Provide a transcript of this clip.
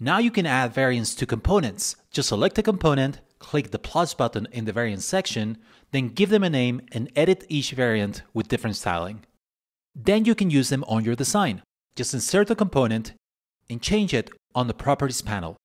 Now you can add variance to components. Just select a component, click the plus button in the variance section, then give them a name and edit each variant with different styling. Then you can use them on your design. Just insert a component and change it on the properties panel.